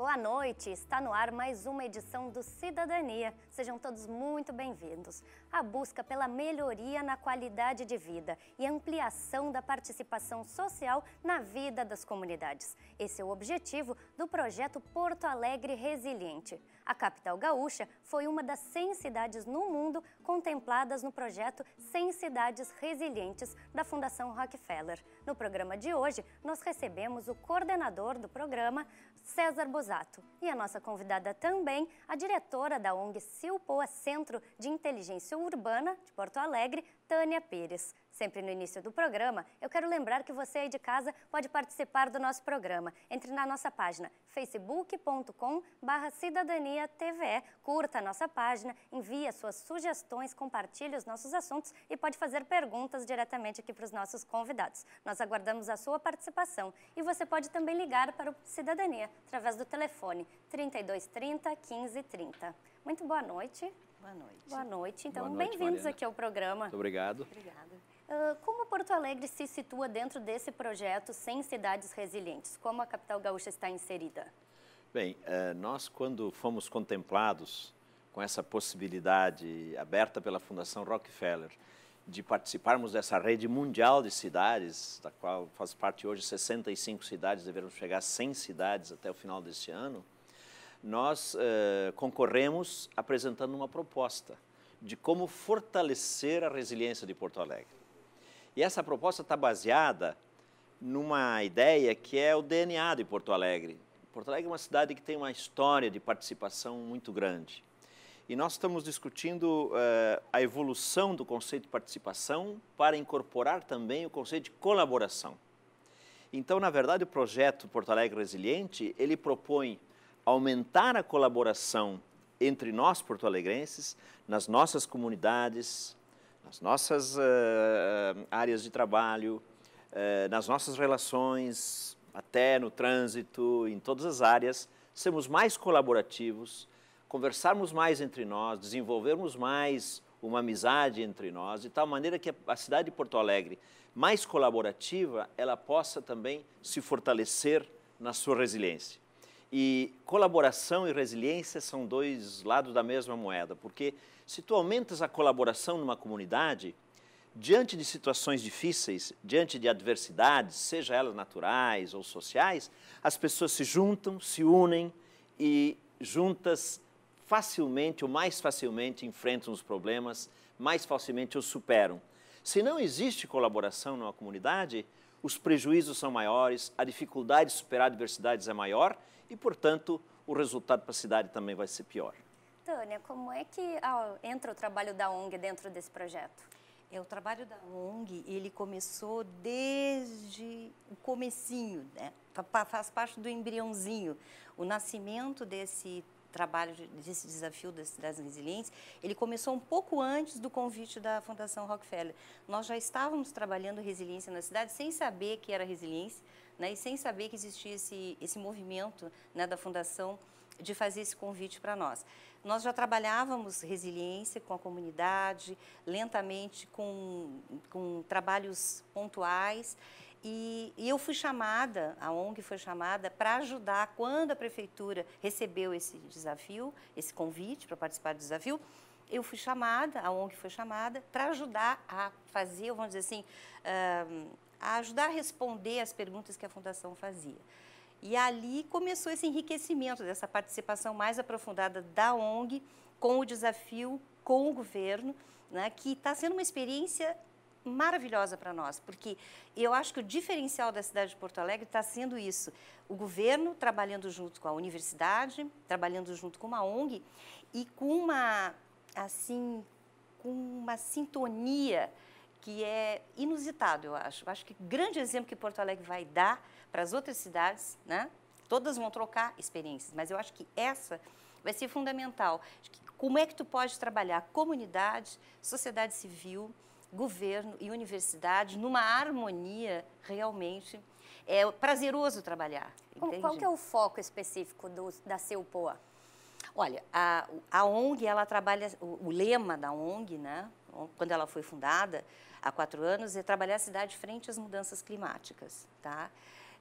Boa noite, está no ar mais uma edição do Cidadania. Sejam todos muito bem-vindos. A busca pela melhoria na qualidade de vida e ampliação da participação social na vida das comunidades. Esse é o objetivo do projeto Porto Alegre Resiliente. A capital gaúcha foi uma das 100 cidades no mundo contempladas no projeto 100 Cidades Resilientes da Fundação Rockefeller. No programa de hoje, nós recebemos o coordenador do programa, César Bozato. E a nossa convidada também, a diretora da ONG Silpoa Centro de Inteligência Urbana de Porto Alegre, Tânia Pires. Sempre no início do programa, eu quero lembrar que você aí de casa pode participar do nosso programa. Entre na nossa página facebook.com Cidadania TVE, curta a nossa página, envie as suas sugestões, compartilhe os nossos assuntos e pode fazer perguntas diretamente aqui para os nossos convidados. Nós aguardamos a sua participação e você pode também ligar para o Cidadania através do telefone 3230 1530. Muito boa noite. Boa noite. Boa noite. Então, bem-vindos aqui ao programa. Muito obrigado. Obrigada. Uh, como Porto Alegre se situa dentro desse projeto Sem Cidades Resilientes? Como a capital gaúcha está inserida? Bem, uh, nós quando fomos contemplados com essa possibilidade aberta pela Fundação Rockefeller de participarmos dessa rede mundial de cidades, da qual faz parte hoje 65 cidades, devemos chegar a 100 cidades até o final deste ano, nós eh, concorremos apresentando uma proposta de como fortalecer a resiliência de Porto Alegre. E essa proposta está baseada numa ideia que é o DNA de Porto Alegre. Porto Alegre é uma cidade que tem uma história de participação muito grande. E nós estamos discutindo eh, a evolução do conceito de participação para incorporar também o conceito de colaboração. Então, na verdade, o projeto Porto Alegre Resiliente, ele propõe aumentar a colaboração entre nós porto-alegrenses, nas nossas comunidades, nas nossas uh, áreas de trabalho, uh, nas nossas relações, até no trânsito, em todas as áreas, sermos mais colaborativos, conversarmos mais entre nós, desenvolvermos mais uma amizade entre nós, de tal maneira que a cidade de Porto Alegre, mais colaborativa, ela possa também se fortalecer na sua resiliência. E colaboração e resiliência são dois lados da mesma moeda, porque se tu aumentas a colaboração numa comunidade, diante de situações difíceis, diante de adversidades, seja elas naturais ou sociais, as pessoas se juntam, se unem e juntas facilmente ou mais facilmente enfrentam os problemas, mais facilmente os superam. Se não existe colaboração numa comunidade, os prejuízos são maiores, a dificuldade de superar adversidades é maior e, portanto, o resultado para a cidade também vai ser pior. Tânia, como é que ah, entra o trabalho da ONG dentro desse projeto? É, o trabalho da ONG, ele começou desde o comecinho, né? faz parte do embriãozinho. O nascimento desse trabalho, desse desafio das cidades resilientes, ele começou um pouco antes do convite da Fundação Rockefeller. Nós já estávamos trabalhando resiliência na cidade sem saber que era resiliência, né, e sem saber que existia esse, esse movimento né, da Fundação de fazer esse convite para nós. Nós já trabalhávamos resiliência com a comunidade, lentamente com, com trabalhos pontuais, e, e eu fui chamada, a ONG foi chamada, para ajudar quando a prefeitura recebeu esse desafio, esse convite para participar do desafio, eu fui chamada, a ONG foi chamada, para ajudar a fazer, vamos dizer assim, a ajudar a responder as perguntas que a Fundação fazia. E ali começou esse enriquecimento dessa participação mais aprofundada da ONG com o desafio com o governo, né, que está sendo uma experiência maravilhosa para nós, porque eu acho que o diferencial da cidade de Porto Alegre está sendo isso: o governo trabalhando junto com a universidade, trabalhando junto com uma ONG e com uma assim com uma sintonia que é inusitado, eu acho. Eu acho que grande exemplo que Porto Alegre vai dar para as outras cidades, né? Todas vão trocar experiências, mas eu acho que essa vai ser fundamental. Como é que tu pode trabalhar comunidade, sociedade civil, governo e universidade numa harmonia realmente é prazeroso trabalhar. Entende? Qual que é o foco específico do, da CEUPOA? Olha, a, a ONG, ela trabalha, o, o lema da ONG, né, quando ela foi fundada, há quatro anos, é trabalhar a cidade frente às mudanças climáticas, tá?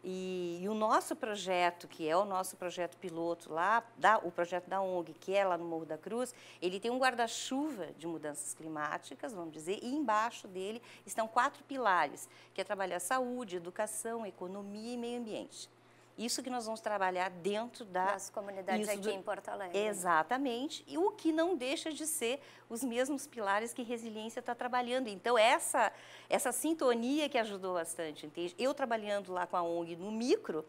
E, e, o nosso projeto, que é o nosso projeto piloto lá, da, o projeto da ONG, que é lá no Morro da Cruz, ele tem um guarda-chuva de mudanças climáticas, vamos dizer, e embaixo dele estão quatro pilares, que é trabalhar saúde, educação, economia e meio ambiente. Isso que nós vamos trabalhar dentro da, das comunidades aqui do, em Porto Alegre. Exatamente. E o que não deixa de ser os mesmos pilares que resiliência está trabalhando. Então, essa, essa sintonia que ajudou bastante, entende? Eu trabalhando lá com a ONG no micro,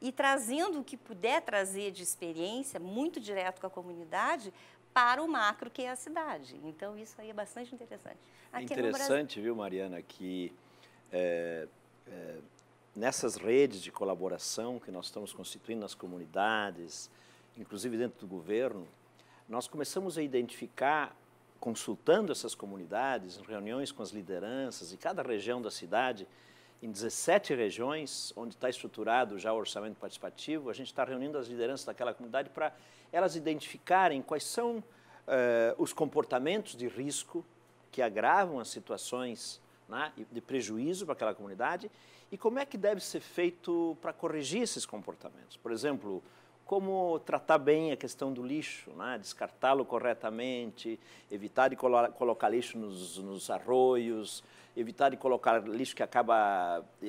e trazendo o que puder trazer de experiência, muito direto com a comunidade, para o macro, que é a cidade. Então, isso aí é bastante interessante. Aqui interessante, Brasil... viu, Mariana, que é, é, nessas redes de colaboração que nós estamos constituindo nas comunidades, inclusive dentro do governo, nós começamos a identificar, consultando essas comunidades, em reuniões com as lideranças e cada região da cidade, em 17 regiões onde está estruturado já o orçamento participativo, a gente está reunindo as lideranças daquela comunidade para elas identificarem quais são eh, os comportamentos de risco que agravam as situações né, de prejuízo para aquela comunidade e como é que deve ser feito para corrigir esses comportamentos. Por exemplo, como tratar bem a questão do lixo, né? descartá-lo corretamente, evitar de colo colocar lixo nos, nos, arroios, evitar de colocar lixo que acaba eh,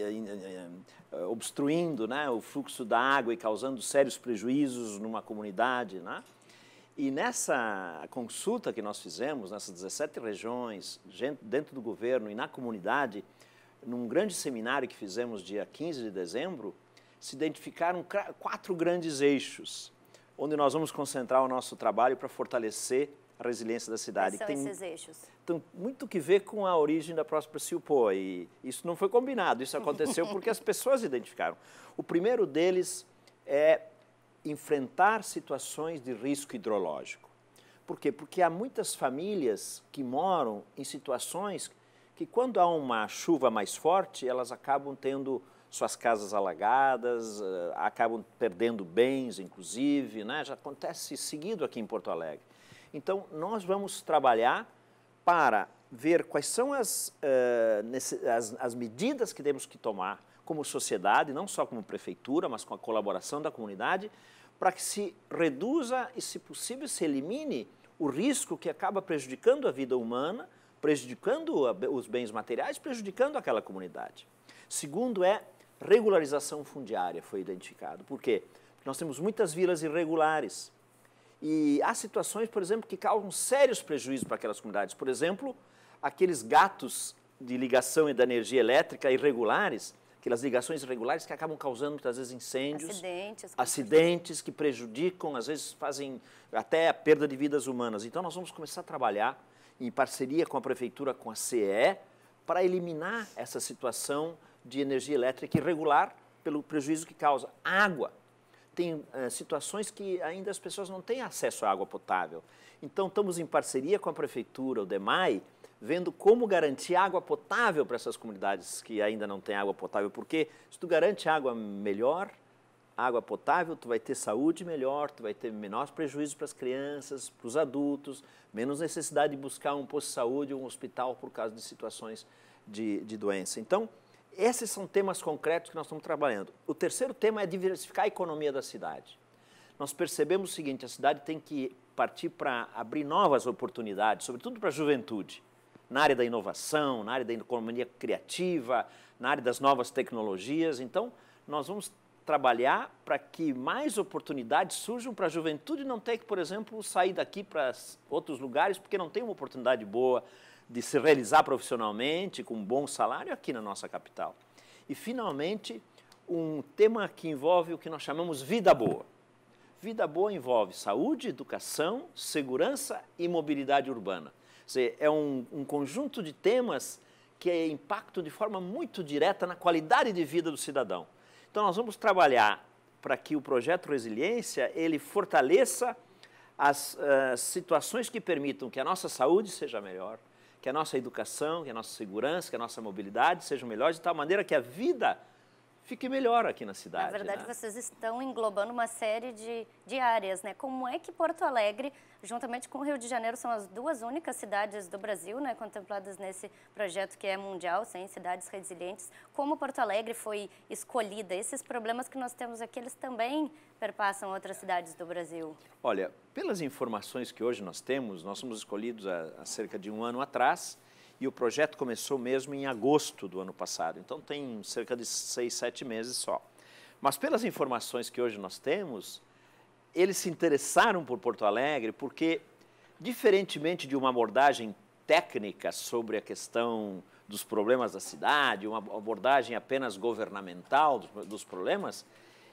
eh, obstruindo né? o fluxo da água e causando sérios prejuízos numa comunidade. Né? E nessa consulta que nós fizemos, nessas 17 regiões, dentro do governo e na comunidade, num grande seminário que fizemos dia 15 de dezembro, se identificaram quatro grandes eixos, onde nós vamos concentrar o nosso trabalho para fortalecer a resiliência da cidade. Quais são tem, esses eixos? Tem muito que ver com a origem da Próspera Silpô, e isso não foi combinado, isso aconteceu porque as pessoas identificaram. O primeiro deles é enfrentar situações de risco hidrológico. Por quê? Porque há muitas famílias que moram em situações que, quando há uma chuva mais forte, elas acabam tendo suas casas alagadas, eh, acabam perdendo bens, inclusive, né? já acontece seguido aqui em Porto Alegre. Então, nós vamos trabalhar para ver quais são as, eh, as, as medidas que temos que tomar como sociedade, não só como prefeitura, mas com a colaboração da comunidade, para que se reduza e, se possível, se elimine o risco que acaba prejudicando a vida humana, prejudicando os bens materiais, prejudicando aquela comunidade. Segundo é regularização fundiária, foi identificado. Por quê? Porque nós temos muitas vilas irregulares. E há situações, por exemplo, que causam sérios prejuízos para aquelas comunidades. Por exemplo, aqueles gatos de ligação e da energia elétrica irregulares aquelas ligações irregulares que acabam causando muitas vezes incêndios, acidentes, acidentes que prejudicam, às vezes fazem até a perda de vidas humanas. Então nós vamos começar a trabalhar em parceria com a prefeitura, com a CE, para eliminar essa situação de energia elétrica irregular pelo prejuízo que causa. Água. Tem eh, situações que ainda as pessoas não têm acesso à água potável. Então, estamos em parceria com a Prefeitura, o DEMAI, vendo como garantir água potável para essas comunidades que ainda não têm água potável, porque se tu garante água melhor, água potável, tu vai ter saúde melhor, tu vai ter menor prejuízo para as crianças, para os adultos, menos necessidade de buscar um posto de saúde ou um hospital por causa de situações de, de doença. Então, esses são temas concretos que nós estamos trabalhando. O terceiro tema é diversificar a economia da cidade. Nós percebemos o seguinte, a cidade tem que partir para abrir novas oportunidades, sobretudo para a juventude na área da inovação, na área da economia criativa, na área das novas tecnologias. Então, nós vamos trabalhar para que mais oportunidades surjam para a juventude não ter que, por exemplo, sair daqui para outros lugares porque não tem uma oportunidade boa de se realizar profissionalmente com um bom salário aqui na nossa capital. E, finalmente, um tema que envolve o que nós chamamos vida boa. Vida boa envolve saúde, educação, segurança e mobilidade urbana dizer, é um, um conjunto de temas que impactam de forma muito direta na qualidade de vida do cidadão. Então, nós vamos trabalhar para que o projeto Resiliência ele fortaleça as uh, situações que permitam que a nossa saúde seja melhor, que a nossa educação, que a nossa segurança, que a nossa mobilidade sejam melhores, de tal maneira que a vida fique melhor aqui na cidade. Na verdade, né? vocês estão englobando uma série de, de áreas, né? Como é que Porto Alegre, juntamente com o Rio de Janeiro, são as duas únicas cidades do Brasil, né, contempladas nesse projeto que é mundial, sem cidades resilientes. Como Porto Alegre foi escolhida? Esses problemas que nós temos aqui, eles também perpassam outras cidades do Brasil. Olha, pelas informações que hoje nós temos, nós somos escolhidos há, há cerca de um ano atrás e o projeto começou mesmo em agosto do ano passado, então tem cerca de seis, sete meses só. Mas pelas informações que hoje nós temos, eles se interessaram por Porto Alegre porque, diferentemente de uma abordagem técnica sobre a questão dos problemas da cidade, uma abordagem apenas governamental dos problemas,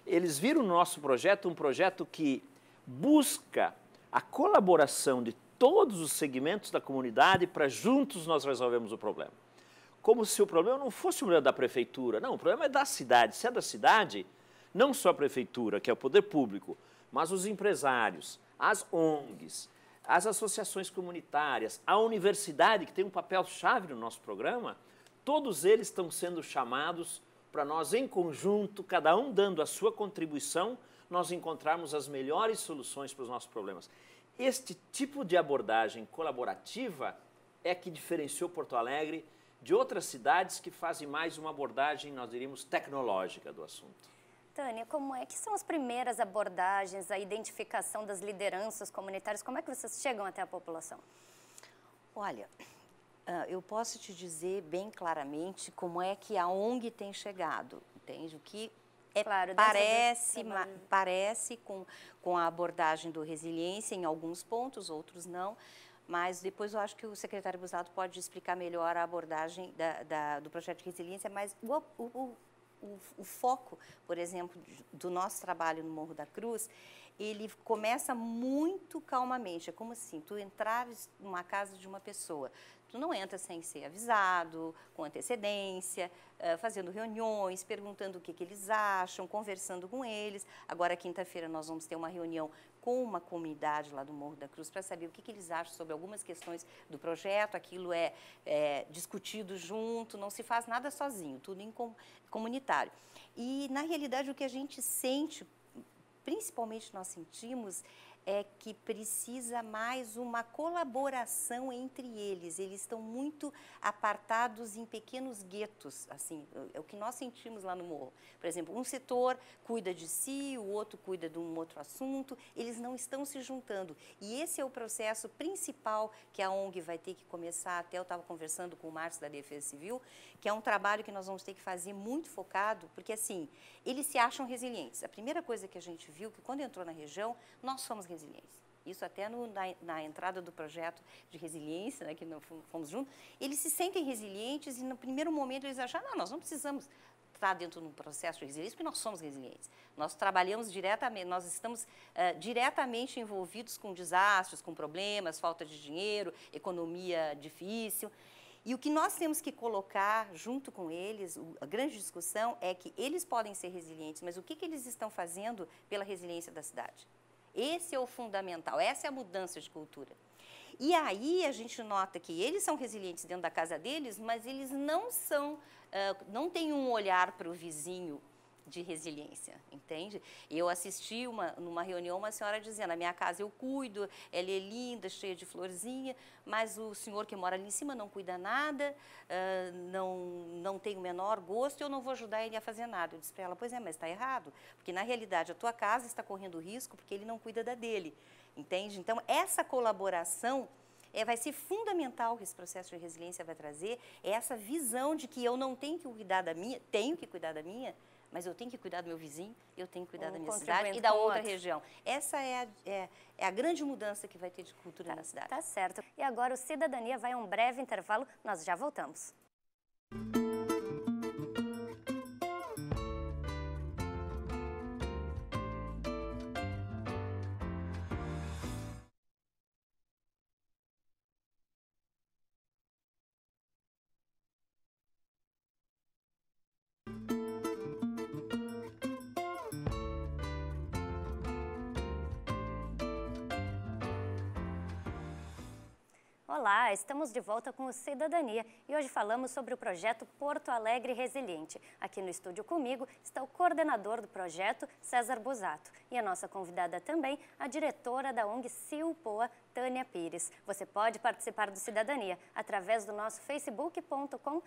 eles viram no nosso projeto um projeto que busca a colaboração de todos os segmentos da comunidade para juntos nós resolvemos o problema. Como se o problema não fosse o problema da prefeitura, não, o problema é da cidade. Se é da cidade, não só a prefeitura, que é o poder público, mas os empresários, as ONGs, as associações comunitárias, a universidade, que tem um papel chave no nosso programa, todos eles estão sendo chamados para nós, em conjunto, cada um dando a sua contribuição, nós encontrarmos as melhores soluções para os nossos problemas. Este tipo de abordagem colaborativa é que diferenciou Porto Alegre de outras cidades que fazem mais uma abordagem, nós diríamos, tecnológica do assunto. Tânia, como é que são as primeiras abordagens, a identificação das lideranças comunitárias? Como é que vocês chegam até a população? Olha, ah, eu posso te dizer bem claramente como é que a ONG tem chegado, entende? O que é, claro, parece, ma, parece com, com a abordagem do resiliência em alguns pontos, outros não, mas depois eu acho que o secretário Busato pode explicar melhor a abordagem da, da, do projeto de resiliência, mas o, o, o, o foco, por exemplo, do nosso trabalho no Morro da Cruz, ele começa muito calmamente. É como assim, tu entrares numa casa de uma pessoa, Tu não entra sem ser avisado, com antecedência, fazendo reuniões, perguntando o que, que eles acham, conversando com eles. Agora, quinta-feira, nós vamos ter uma reunião com uma comunidade lá do Morro da Cruz para saber o que, que, eles acham sobre algumas questões do projeto. Aquilo é, é discutido junto, não se faz nada sozinho, tudo em comunitário. E, na realidade, o que a gente sente, principalmente nós sentimos, é que precisa mais uma colaboração entre eles. Eles estão muito apartados em pequenos guetos, assim, é o que nós sentimos lá no morro. Por exemplo, um setor cuida de si, o outro cuida de um outro assunto, eles não estão se juntando. E esse é o processo principal que a ONG vai ter que começar, até eu estava conversando com o Márcio da Defesa Civil, que é um trabalho que nós vamos ter que fazer muito focado, porque assim, eles se acham resilientes. A primeira coisa que a gente viu que quando entrou na região, nós fomos resiliência. Isso até no, na, na, entrada do projeto de resiliência, né, que fomos juntos, eles se sentem resilientes e no primeiro momento eles acham, não, nós não precisamos estar dentro de um processo de resiliência, porque nós somos resilientes. Nós trabalhamos diretamente, nós estamos uh, diretamente envolvidos com desastres, com problemas, falta de dinheiro, economia difícil. E o que nós temos que colocar junto com eles, a grande discussão é que eles podem ser resilientes, mas o que, que eles estão fazendo pela resiliência da cidade? Esse é o fundamental, essa é a mudança de cultura. E aí a gente nota que eles são resilientes dentro da casa deles, mas eles não são, uh, não têm um olhar para o vizinho de resiliência, entende? Eu assisti uma, numa reunião uma senhora dizendo: a minha casa eu cuido, ela é linda, cheia de florzinha, mas o senhor que mora ali em cima não cuida nada, uh, não, não tem o menor gosto, eu não vou ajudar ele a fazer nada. Eu disse para ela: pois é, mas está errado, porque na realidade a tua casa está correndo risco porque ele não cuida da dele, entende? Então, essa colaboração. É, vai ser fundamental que esse processo de resiliência vai trazer é essa visão de que eu não tenho que cuidar da minha, tenho que cuidar da minha, mas eu tenho que cuidar do meu vizinho, eu tenho que cuidar um da minha cidade e da outra outro. região. Essa é a, é, é a, grande mudança que vai ter de cultura tá, na cidade. Tá certo. E agora o Cidadania vai a um breve intervalo, nós já voltamos. Música Olá, estamos de volta com o Cidadania e hoje falamos sobre o projeto Porto Alegre Resiliente. Aqui no estúdio comigo está o coordenador do projeto, César Busato, e a nossa convidada também, a diretora da ONG Silpoa, Tânia Pires. Você pode participar do Cidadania através do nosso facebook.com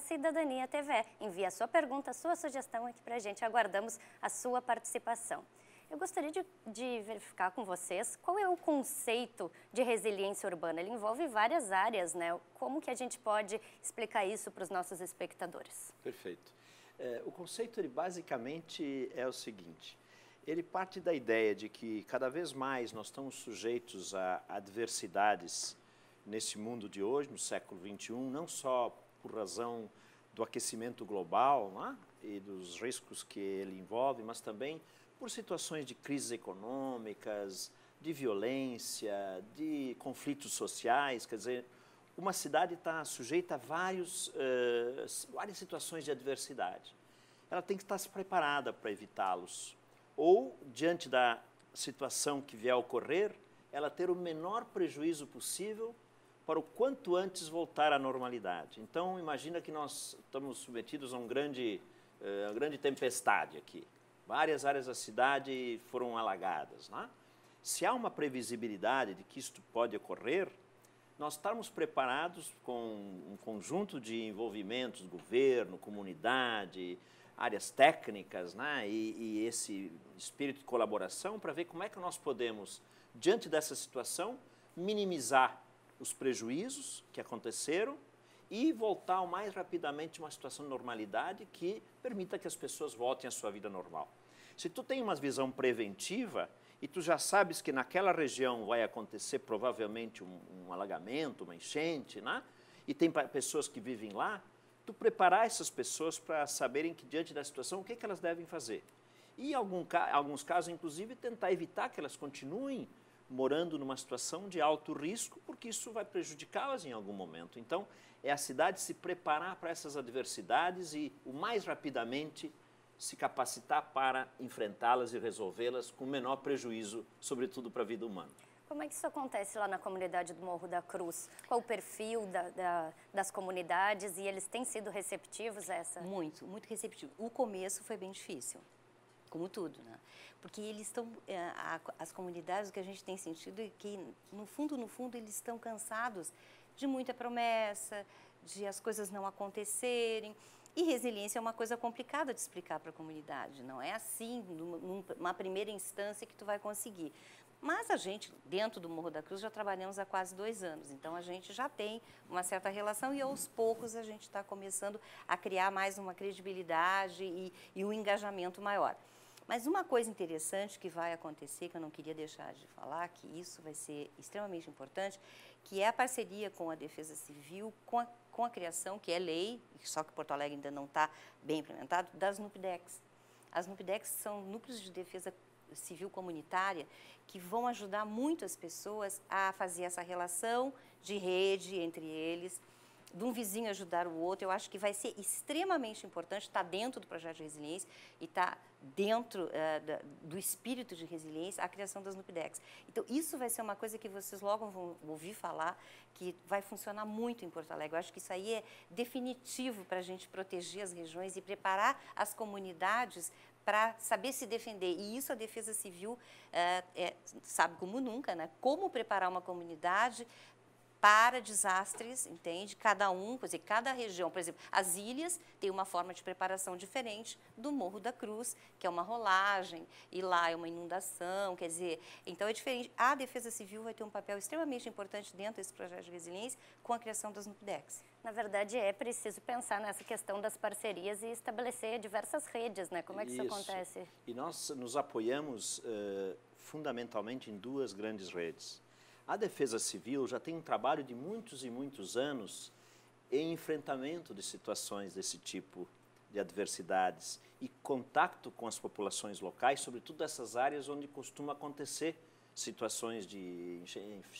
cidadania TV. Envie a sua pergunta, a sua sugestão aqui pra gente. Aguardamos a sua participação. Eu gostaria de, de, verificar com vocês qual é o conceito de resiliência urbana. Ele envolve várias áreas, né? Como que a gente pode explicar isso para os nossos espectadores? Perfeito. É, o conceito, ele basicamente é o seguinte. Ele parte da ideia de que cada vez mais nós estamos sujeitos a adversidades nesse mundo de hoje, no século XXI, não só por razão do aquecimento global né, e dos riscos que ele envolve, mas também por situações de crises econômicas, de violência, de conflitos sociais, quer dizer, uma cidade está sujeita a vários, uh, várias situações de adversidade. Ela tem que estar preparada para evitá-los. Ou, diante da situação que vier a ocorrer, ela ter o menor prejuízo possível para o quanto antes voltar à normalidade. Então, imagina que nós estamos submetidos a um grande, uh, uma grande tempestade aqui. Várias áreas da cidade foram alagadas. Né? Se há uma previsibilidade de que isto pode ocorrer, nós estarmos preparados com um conjunto de envolvimentos, governo, comunidade, áreas técnicas né? e, e esse espírito de colaboração para ver como é que nós podemos, diante dessa situação, minimizar os prejuízos que aconteceram e voltar o mais rapidamente a uma situação de normalidade que permita que as pessoas voltem à sua vida normal. Se tu tem uma visão preventiva e tu já sabes que naquela região vai acontecer provavelmente um, um alagamento, uma enchente, né? e tem pessoas que vivem lá, tu preparar essas pessoas para saberem que diante da situação o que, é que elas devem fazer. E em algum, alguns casos, inclusive, tentar evitar que elas continuem morando numa situação de alto risco, porque isso vai prejudicá-las em algum momento. Então, é a cidade se preparar para essas adversidades e o mais rapidamente se capacitar para enfrentá-las e resolvê-las com o menor prejuízo, sobretudo para a vida humana. Como é que isso acontece lá na comunidade do Morro da Cruz? Qual o perfil da, da, das comunidades e eles têm sido receptivos a essa? Muito, muito receptivo. O começo foi bem difícil, como tudo, né? Porque eles estão, eh, as comunidades, o que a gente tem sentido é que, no fundo, no fundo, eles estão cansados de muita promessa, de as coisas não acontecerem. E resiliência é uma coisa complicada de explicar para a comunidade, não é assim, numa primeira instância que tu vai conseguir. Mas a gente, dentro do Morro da Cruz, já trabalhamos há quase dois anos, então a gente já tem uma certa relação e aos poucos a gente está começando a criar mais uma credibilidade e, e um engajamento maior. Mas uma coisa interessante que vai acontecer, que eu não queria deixar de falar, que isso vai ser extremamente importante, que é a parceria com a Defesa Civil, com a, com a criação, que é lei, só que Porto Alegre ainda não está bem implementado, das NUPDEX. As NUPDEX são núcleos de defesa civil comunitária que vão ajudar muito as pessoas a fazer essa relação de rede entre eles de um vizinho ajudar o outro, eu acho que vai ser extremamente importante estar tá dentro do projeto de resiliência e estar tá dentro uh, do espírito de resiliência a criação das NUPDEX. Então, isso vai ser uma coisa que vocês logo vão ouvir falar, que vai funcionar muito em Porto Alegre. Eu acho que isso aí é definitivo para a gente proteger as regiões e preparar as comunidades para saber se defender. E isso a Defesa Civil eh, é, sabe como nunca, né? Como preparar uma comunidade para desastres, entende? Cada um, quer dizer, cada região, por exemplo, as ilhas têm uma forma de preparação diferente do Morro da Cruz, que é uma rolagem, e lá é uma inundação, quer dizer, então é diferente. A Defesa Civil vai ter um papel extremamente importante dentro desse projeto de resiliência com a criação das NUPDEX. Na verdade, é preciso pensar nessa questão das parcerias e estabelecer diversas redes, né? Como é que isso, isso acontece? E nós nos apoiamos eh, fundamentalmente em duas grandes redes a Defesa Civil já tem um trabalho de muitos e muitos anos em enfrentamento de situações desse tipo de adversidades e contato com as populações locais, sobretudo essas áreas onde costuma acontecer situações de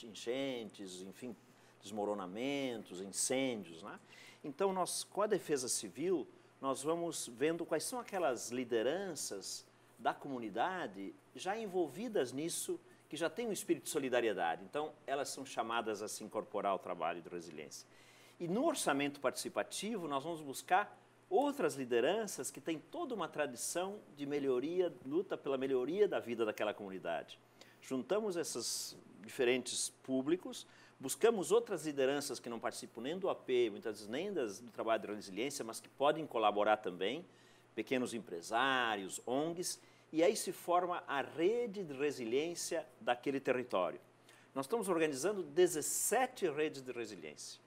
enchentes, enfim, desmoronamentos, incêndios. Né? Então, nós, com a Defesa Civil, nós vamos vendo quais são aquelas lideranças da comunidade já envolvidas nisso que já tem um espírito de solidariedade. Então, elas são chamadas a assim, se incorporar ao trabalho de resiliência. E no orçamento participativo, nós vamos buscar outras lideranças que têm toda uma tradição de melhoria, luta pela melhoria da vida daquela comunidade. Juntamos esses diferentes públicos, buscamos outras lideranças que não participam nem do AP, muitas vezes nem das, do trabalho de resiliência, mas que podem colaborar também, pequenos empresários, ONGs, e aí se forma a rede de resiliência daquele território. Nós estamos organizando 17 redes de resiliência.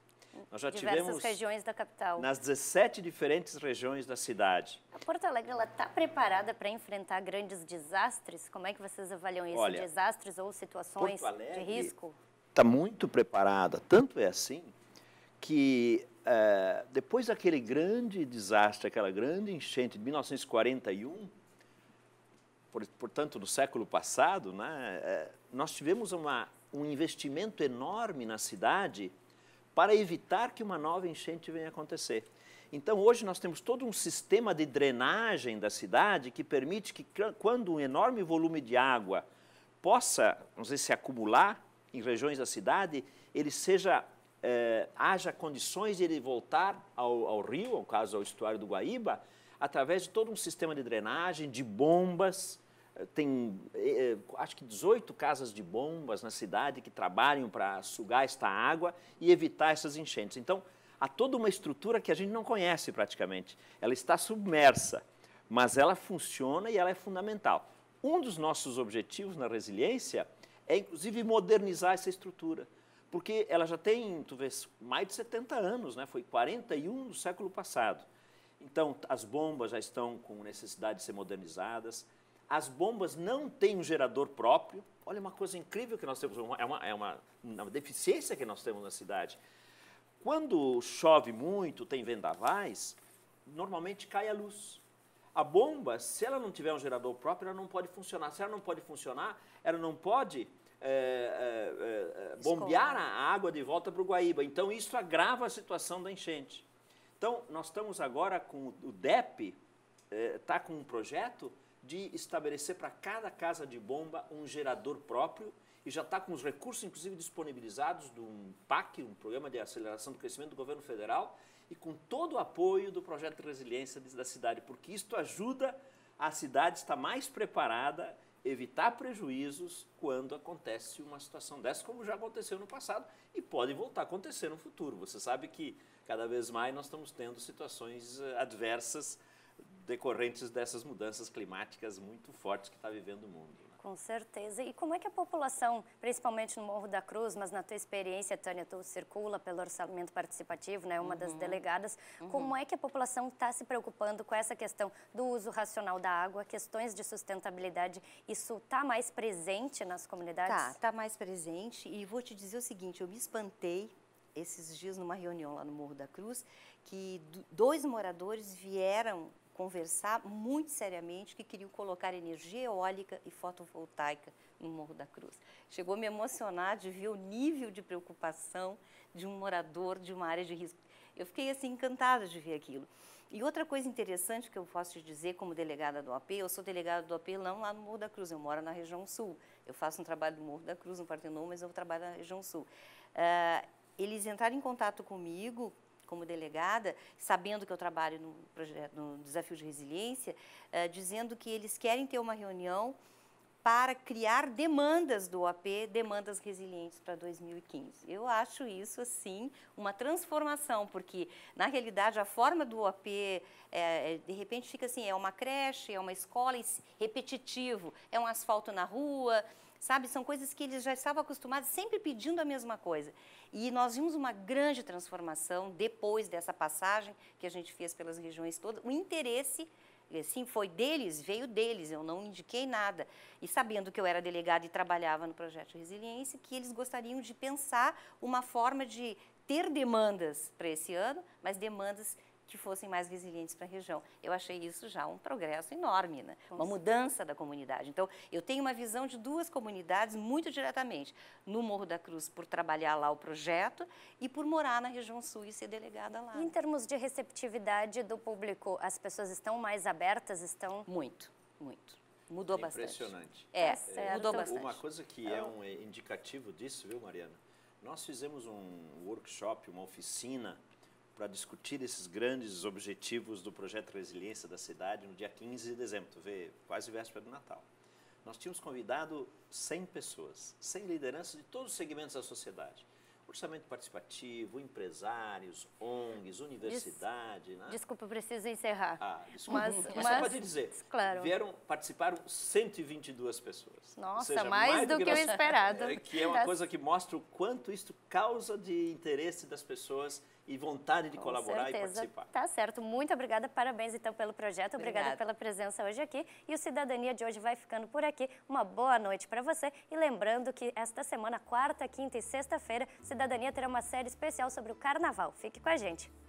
Nós já diversas tivemos regiões da capital. Nas 17 diferentes regiões da cidade. A Porto Alegre ela está preparada para enfrentar grandes desastres? Como é que vocês avaliam isso? Olha, desastres ou situações de risco? Está muito preparada. Tanto é assim que eh, depois daquele grande desastre, aquela grande enchente de 1941 portanto, do século passado, né, é, nós tivemos uma, um investimento enorme na cidade para evitar que uma nova enchente venha acontecer. Então, hoje nós temos todo um sistema de drenagem da cidade que permite que, quando um enorme volume de água possa vamos dizer, se acumular em regiões da cidade, ele seja, é, haja condições de ele voltar ao, ao rio, no caso ao estuário do Guaíba, através de todo um sistema de drenagem, de bombas, tem eh, eh, acho que 18 casas de bombas na cidade que trabalham para sugar esta água e evitar essas enchentes. Então, há toda uma estrutura que a gente não conhece praticamente. Ela está submersa, mas ela funciona e ela é fundamental. Um dos nossos objetivos na resiliência é, inclusive, modernizar essa estrutura, porque ela já tem, tu vês, mais de 70 anos, né? foi 41 do século passado. Então, as bombas já estão com necessidade de ser modernizadas, as bombas não têm um gerador próprio. Olha, uma coisa incrível que nós temos, uma, é, uma, é uma, uma deficiência que nós temos na cidade. Quando chove muito, tem vendavais, normalmente cai a luz. A bomba, se ela não tiver um gerador próprio, ela não pode funcionar. Se ela não pode funcionar, ela não pode é, é, é, bombear a água de volta para o Guaíba. Então, isso agrava a situação da enchente. Então, nós estamos agora com o DEP, está eh, com um projeto de estabelecer para cada casa de bomba um gerador próprio e já está com os recursos, inclusive, disponibilizados de um PAC, um Programa de Aceleração do Crescimento do Governo Federal, e com todo o apoio do projeto de resiliência da cidade, porque isto ajuda a cidade a estar mais preparada, evitar prejuízos quando acontece uma situação dessa, como já aconteceu no passado e pode voltar a acontecer no futuro. Você sabe que cada vez mais nós estamos tendo situações eh, adversas decorrentes dessas mudanças climáticas muito fortes que está vivendo o mundo. Né? Com certeza. E como é que a população, principalmente no Morro da Cruz, mas na tua experiência, Tânia, tu circula pelo orçamento participativo, né, uma uhum. das delegadas, uhum. como é que a população está se preocupando com essa questão do uso racional da água, questões de sustentabilidade, isso está mais presente nas comunidades? Está, está mais presente e vou te dizer o seguinte, eu me espantei esses dias numa reunião lá no Morro da Cruz, que dois moradores vieram conversar muito seriamente que queriam colocar energia eólica e fotovoltaica no Morro da Cruz. Chegou a me emocionar de ver o nível de preocupação de um morador de uma área de risco. Eu fiquei assim encantada de ver aquilo. E outra coisa interessante que eu posso te dizer como delegada do AP, eu sou delegada do AP não lá no Morro da Cruz, eu moro na região sul. Eu faço um trabalho do Morro da Cruz, no Partenon, mas eu trabalho na região sul. Uh, eles entraram em contato comigo como delegada, sabendo que eu trabalho no, projeto, no Desafio de Resiliência, eh, dizendo que eles querem ter uma reunião para criar demandas do OAP, demandas resilientes para 2015. Eu acho isso, assim, uma transformação, porque, na realidade, a forma do OAP, é, eh, eh, de repente, fica assim, é uma creche, é uma escola, repetitivo, é um asfalto na rua, sabe? São coisas que eles já estavam acostumados, sempre pedindo a mesma coisa. E nós vimos uma grande transformação depois dessa passagem que a gente fez pelas regiões todas. O interesse assim, foi deles, veio deles, eu não indiquei nada. E sabendo que eu era delegada e trabalhava no projeto Resiliência, que eles gostariam de pensar uma forma de ter demandas para esse ano, mas demandas que fossem mais resilientes para a região. Eu achei isso já um progresso enorme, né? uma mudança da comunidade. Então, eu tenho uma visão de duas comunidades muito diretamente. No Morro da Cruz, por trabalhar lá o projeto, e por morar na região sul e ser delegada lá. Em termos de receptividade do público, as pessoas estão mais abertas? Estão... Muito, muito. Mudou Impressionante. É bastante. Impressionante. É, é mudou bastante. Uma coisa que é um indicativo disso, viu, Mariana? Nós fizemos um workshop, uma oficina para discutir esses grandes objetivos do projeto Resiliência da Cidade no dia 15 de dezembro, tu vê, quase véspera do Natal. Nós tínhamos convidado 100 pessoas, 100 lideranças de todos os segmentos da sociedade. Orçamento participativo, empresários, ONGs, universidade. Des... Né? Desculpa, preciso encerrar. Ah, desculpa. Mas, mas, mas só para te dizer, claro. vieram, participaram 122 pessoas. Nossa, seja, mais, mais, do, que, que o esperado. É, que é uma coisa que mostra o quanto isso causa de interesse das pessoas e vontade de Com colaborar certeza. e participar. Tá certo. Muito obrigada. Parabéns, então, pelo projeto. Obrigada, obrigada pela presença hoje aqui. E o Cidadania de hoje vai ficando por aqui. Uma boa noite para você. E lembrando que esta semana, quarta, quinta e sexta-feira, Cidadania terá uma série especial sobre o Carnaval. Fique com a gente.